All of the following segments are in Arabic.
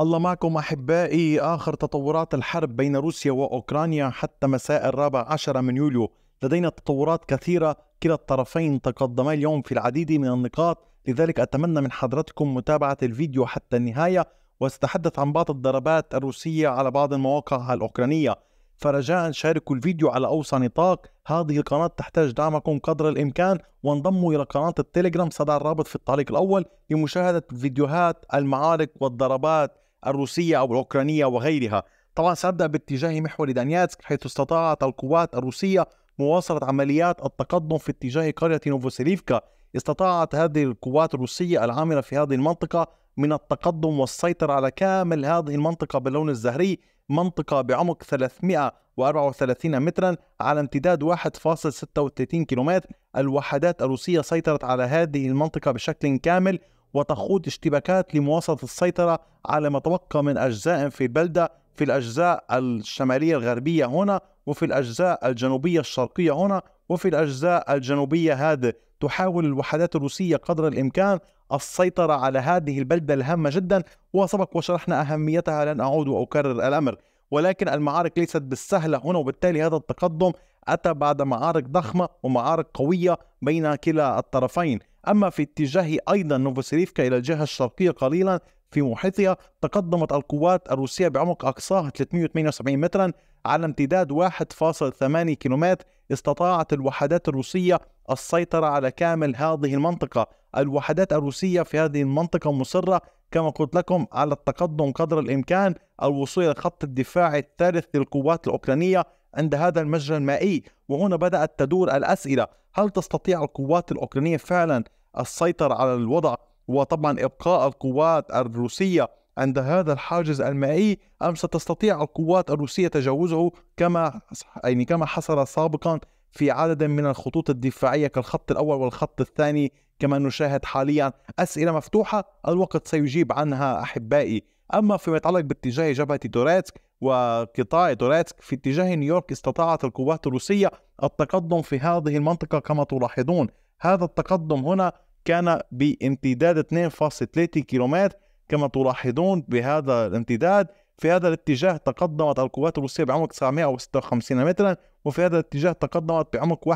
الله معكم احبائي اخر تطورات الحرب بين روسيا واوكرانيا حتى مساء الرابع عشر من يوليو لدينا تطورات كثيره كلا الطرفين تقدما اليوم في العديد من النقاط لذلك اتمنى من حضرتكم متابعه الفيديو حتى النهايه واستحدث عن بعض الضربات الروسيه على بعض المواقع الاوكرانيه فرجاء شاركوا الفيديو على اوسع نطاق هذه القناه تحتاج دعمكم قدر الامكان وانضموا الى قناه التليجرام سأضع الرابط في التعليق الاول لمشاهده فيديوهات المعارك والضربات الروسية أو الأوكرانية وغيرها طبعا سنبدأ باتجاه محور دانياتسك حيث استطاعت القوات الروسية مواصلة عمليات التقدم في اتجاه قرية نوفوسيليفكا استطاعت هذه القوات الروسية العاملة في هذه المنطقة من التقدم والسيطرة على كامل هذه المنطقة باللون الزهري منطقة بعمق 334 مترا على امتداد 1.36 كيلومتر الوحدات الروسية سيطرت على هذه المنطقة بشكل كامل وتخوض اشتباكات لمواصلة السيطرة على ما تبقى من أجزاء في البلدة في الأجزاء الشمالية الغربية هنا وفي الأجزاء الجنوبية الشرقية هنا وفي الأجزاء الجنوبية هذه تحاول الوحدات الروسية قدر الإمكان السيطرة على هذه البلدة الهامة جدا وسبق وشرحنا أهميتها لن أعود وأكرر الأمر ولكن المعارك ليست بالسهلة هنا وبالتالي هذا التقدم أتى بعد معارك ضخمة ومعارك قوية بين كلا الطرفين أما في اتجاه أيضا نوفوسيريفكا إلى الجهة الشرقية قليلا في محيطها تقدمت القوات الروسية بعمق أقصاه 378 مترا على امتداد 1.8 كيلومتر استطاعت الوحدات الروسية السيطرة على كامل هذه المنطقة الوحدات الروسية في هذه المنطقة مصرة كما قلت لكم على التقدم قدر الإمكان الوصول إلى خط الدفاع الثالث للقوات الأوكرانية عند هذا المجرى المائي وهنا بدأت تدور الأسئلة هل تستطيع القوات الأوكرانية فعلا السيطرة على الوضع وطبعا إبقاء القوات الروسية عند هذا الحاجز المائي أم ستستطيع القوات الروسية تجاوزه كما يعني كما حصل سابقا في عدد من الخطوط الدفاعية كالخط الأول والخط الثاني كما نشاهد حاليا أسئلة مفتوحة الوقت سيجيب عنها أحبائي أما فيما يتعلق باتجاه جبهة دوريتسك وقطاع دونيتسك في اتجاه نيويورك استطاعت القوات الروسية التقدم في هذه المنطقة كما تلاحظون هذا التقدم هنا كان بامتداد 2.3 كيلومتر كما تلاحظون بهذا الامتداد في هذا الاتجاه تقدمت القوات الروسية بعمق 956 مترا وفي هذا الاتجاه تقدمت بعمق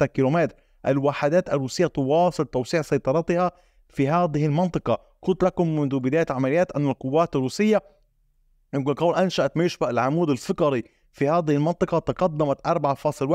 1.6 كيلومتر الوحدات الروسية تواصل توسيع سيطرتها في هذه المنطقة قلت لكم منذ بداية عمليات أن القوات الروسية نقول قول أنشأت ميشبا العمود الفقري في هذه المنطقة تقدمت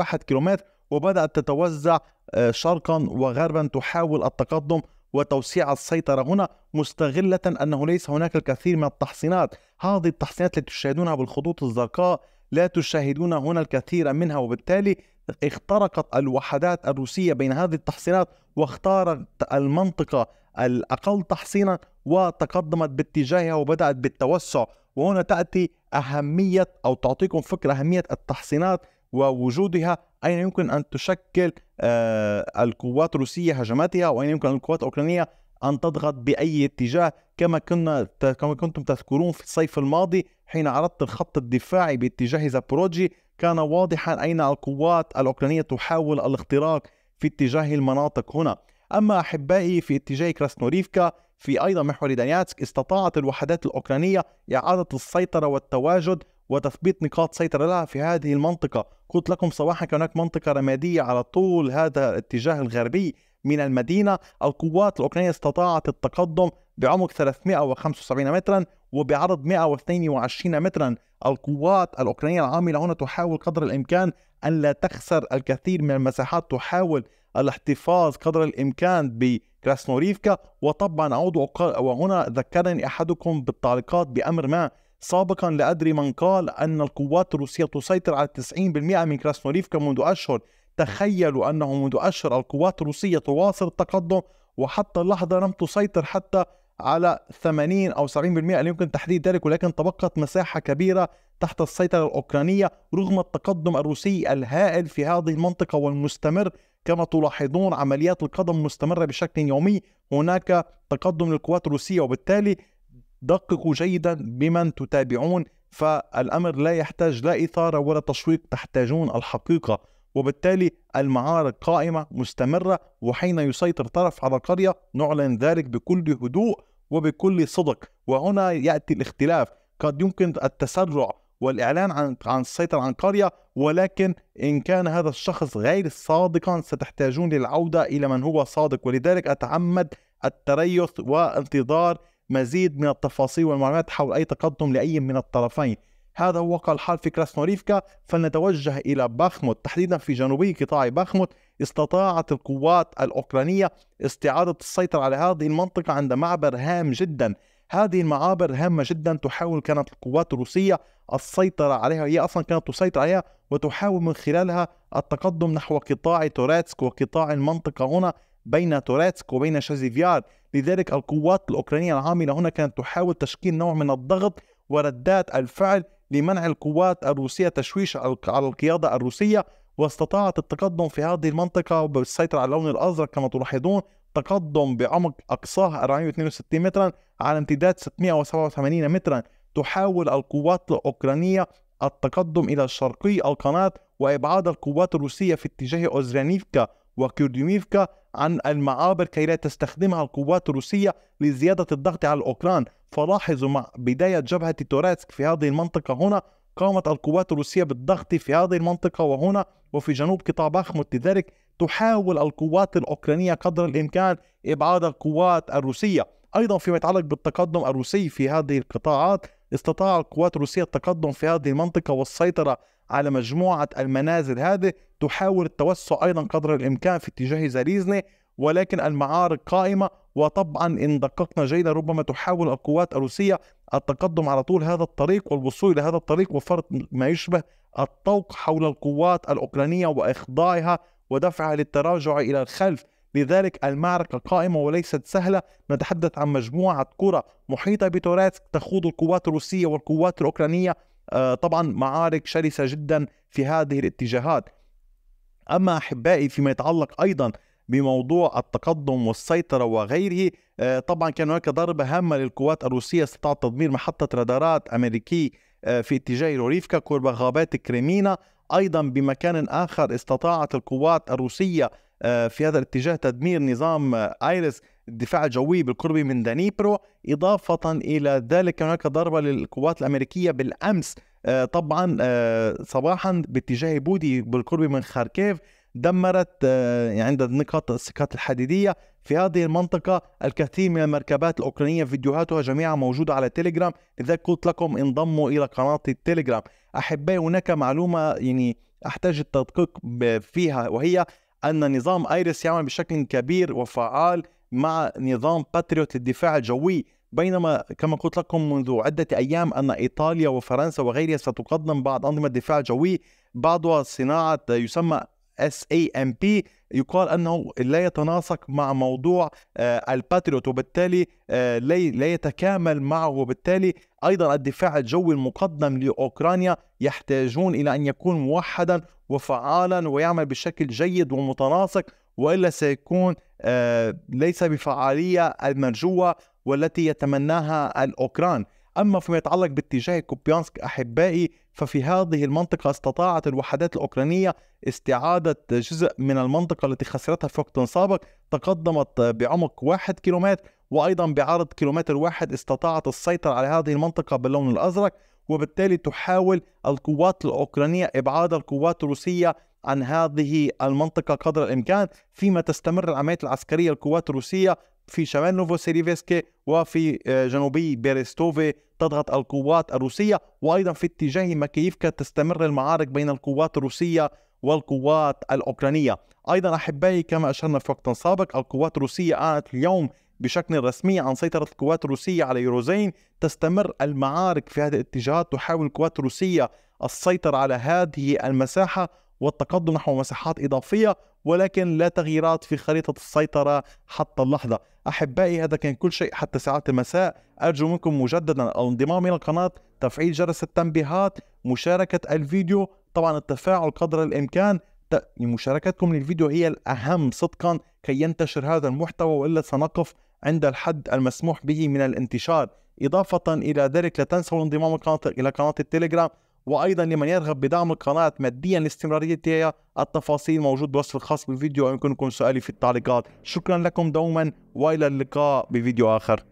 4.1 كيلومتر وبدأت تتوزع آه، شرقا وغربا تحاول التقدم وتوسيع السيطرة هنا مستغلة أنه ليس هناك الكثير من التحصينات هذه التحصينات التي تشاهدونها بالخطوط الزرقاء لا تشاهدون هنا الكثير منها وبالتالي اخترقت الوحدات الروسية بين هذه التحصينات واختارت المنطقة الأقل تحصينا وتقدمت باتجاهها وبدأت بالتوسع وهنا تأتي أهمية أو تعطيكم فكرة أهمية التحصينات ووجودها أين يمكن أن تشكل آه، القوات الروسية هجماتها وأين يمكن القوات الأوكرانية أن تضغط بأي اتجاه كما كنا كما كنتم تذكرون في الصيف الماضي حين عرضت الخط الدفاعي باتجاه زابوروجي كان واضحا أين القوات الأوكرانية تحاول الاختراق في اتجاه المناطق هنا أما أحبائي في اتجاه كراسنوريفكا في أيضا محور دانياتسك استطاعت الوحدات الأوكرانية إعادة السيطرة والتواجد وتثبيت نقاط سيطرة لها في هذه المنطقة قلت لكم صباحا كان هناك منطقة رمادية على طول هذا الاتجاه الغربي من المدينة القوات الأوكرانية استطاعت التقدم بعمق 375 مترا وبعرض 122 مترا القوات الأوكرانية العاملة هنا تحاول قدر الإمكان أن لا تخسر الكثير من المساحات تحاول الاحتفاظ قدر الإمكان بكراسنوريفكا وطبعا أعود وهنا ذكرني أحدكم بالتعليقات بأمر ما سابقا لا ادري من قال أن القوات الروسية تسيطر على 90% من كراسنوريفكا منذ أشهر تخيلوا أنه منذ أشهر القوات الروسية تواصل التقدم وحتى اللحظة لم تسيطر حتى على 80 أو 70% لا يمكن تحديد ذلك ولكن تبقت مساحة كبيرة تحت السيطرة الأوكرانية رغم التقدم الروسي الهائل في هذه المنطقة والمستمر كما تلاحظون عمليات القدم مستمرة بشكل يومي هناك تقدم للقوات الروسية وبالتالي دققوا جيدا بمن تتابعون فالأمر لا يحتاج لا إثارة ولا تشويق تحتاجون الحقيقة وبالتالي المعارك قائمة مستمرة وحين يسيطر طرف على قرية نعلن ذلك بكل هدوء وبكل صدق وهنا يأتي الاختلاف قد يمكن التسرع والإعلان عن عن السيطرة عن قرية ولكن إن كان هذا الشخص غير صادقا ستحتاجون للعودة إلى من هو صادق ولذلك أتعمد التريث وانتظار مزيد من التفاصيل والمعلومات حول أي تقدم لأي من الطرفين هذا هو وقع الحال في كراسنوريفكا فلنتوجه إلى باخموت تحديدا في جنوبي قطاع باخموت استطاعت القوات الأوكرانية استعادة السيطرة على هذه المنطقة عند معبر هام جدا هذه المعابر هامة جدا تحاول كانت القوات الروسية السيطرة عليها هي أصلا كانت تسيطر عليها وتحاول من خلالها التقدم نحو قطاع توراتسك وقطاع المنطقة هنا بين توراتسك وبين شازيفيار لذلك القوات الأوكرانية العاملة هنا كانت تحاول تشكيل نوع من الضغط وردات الفعل لمنع القوات الروسية تشويش على القيادة الروسية واستطاعت التقدم في هذه المنطقة بالسيطرة على اللون الأزرق كما تلاحظون تقدم بعمق أقصاه 462 مترا على امتداد 687 مترا تحاول القوات الأوكرانية التقدم إلى شرقي القناة وإبعاد القوات الروسية في اتجاه أوزرانيفكا وكيرديميفكا عن المعابر كي لا تستخدمها القوات الروسية لزيادة الضغط على الأوكران فلاحظوا مع بداية جبهة توراتسك في هذه المنطقة هنا قامت القوات الروسية بالضغط في هذه المنطقة وهنا وفي جنوب قطاع باخموت لذلك تحاول القوات الأوكرانية قدر الإمكان إبعاد القوات الروسية أيضا فيما يتعلق بالتقدم الروسي في هذه القطاعات استطاع القوات الروسية التقدم في هذه المنطقة والسيطرة على مجموعة المنازل هذه تحاول التوسع أيضا قدر الإمكان في اتجاه زاليزني ولكن المعارك قائمة وطبعا إن دققنا جيدا ربما تحاول القوات الروسية التقدم على طول هذا الطريق والوصول إلى هذا الطريق وفرض ما يشبه الطوق حول القوات الأوكرانية وإخضاعها ودفعها للتراجع إلى الخلف لذلك المعركة قائمة وليست سهلة نتحدث عن مجموعة كرة محيطة بتوراتسك تخوض القوات الروسية والقوات الأوكرانية آه، طبعا معارك شرسة جدا في هذه الاتجاهات أما أحبائي فيما يتعلق أيضا بموضوع التقدم والسيطرة وغيره آه، طبعا كان هناك ضربة هامة للقوات الروسية استطاعت تدمير محطة رادارات أمريكي آه، في اتجاه روريفكا قرب غابات كريمينا أيضا بمكان آخر استطاعت القوات الروسية آه، في هذا الاتجاه تدمير نظام آه، آيرس الدفاع الجوي بالقرب من دانيبرو إضافة إلى ذلك هناك ضربة للقوات الأمريكية بالأمس آه، طبعا صباحا باتجاه بودي بالقرب من خاركيف دمرت آه، يعني عند النقاط السكات الحديدية في هذه المنطقة الكثير من المركبات الأوكرانية فيديوهاتها جميعا موجودة على تيليجرام لذلك قلت لكم انضموا إلى قناة التليجرام أحبائي هناك معلومة يعني أحتاج التدقيق فيها وهي أن نظام أيريس يعمل بشكل كبير وفعال مع نظام باتريوت للدفاع الجوي بينما كما قلت لكم منذ عدة أيام أن إيطاليا وفرنسا وغيرها ستقدم بعض أنظمة الدفاع الجوي بعضها صناعة يسمى اس اي ام بي يقال انه لا يتناسق مع موضوع آه، الباتريوت وبالتالي آه، لا يتكامل معه وبالتالي ايضا الدفاع الجوي المقدم لاوكرانيا يحتاجون الى ان يكون موحدا وفعالا ويعمل بشكل جيد ومتناسق والا سيكون آه، ليس بفعاليه المرجوه والتي يتمناها الاوكران أما فيما يتعلق باتجاه كوبيانسك أحبائي ففي هذه المنطقة استطاعت الوحدات الأوكرانية استعادة جزء من المنطقة التي خسرتها في وقت سابق تقدمت بعمق واحد كيلومتر وأيضا بعرض كيلومتر واحد استطاعت السيطرة على هذه المنطقة باللون الأزرق وبالتالي تحاول القوات الأوكرانية إبعاد القوات الروسية عن هذه المنطقة قدر الإمكان فيما تستمر العمليات العسكرية القوات الروسية في شمال نوفو سيريفسكي وفي آه، جنوبي بيرستوفي تضغط القوات الروسية وأيضا في اتجاه مكييفكا تستمر المعارك بين القوات الروسية والقوات الأوكرانية أيضا أحبائي كما أشرنا في وقت سابق القوات الروسية أعلنت اليوم بشكل رسمي عن سيطرة القوات الروسية على يوروزين تستمر المعارك في هذه الاتجاهات تحاول القوات الروسية السيطرة على هذه المساحة والتقدم نحو مساحات إضافية ولكن لا تغييرات في خريطة السيطرة حتى اللحظة أحبائي هذا كان كل شيء حتى ساعات المساء أرجو منكم مجددا الانضمام إلى القناة تفعيل جرس التنبيهات مشاركة الفيديو طبعا التفاعل قدر الإمكان مشاركتكم للفيديو هي الأهم صدقا كي ينتشر هذا المحتوى وإلا سنقف عند الحد المسموح به من الانتشار إضافة إلى ذلك لا تنسوا الانضمام إلى قناة التليجرام وايضا لمن يرغب بدعم القناه ماديا لاستمراريه تاعها التفاصيل موجود بوصف الخاص بالفيديو او يمكنكم سؤالي في التعليقات شكرا لكم دوما والى اللقاء بفيديو اخر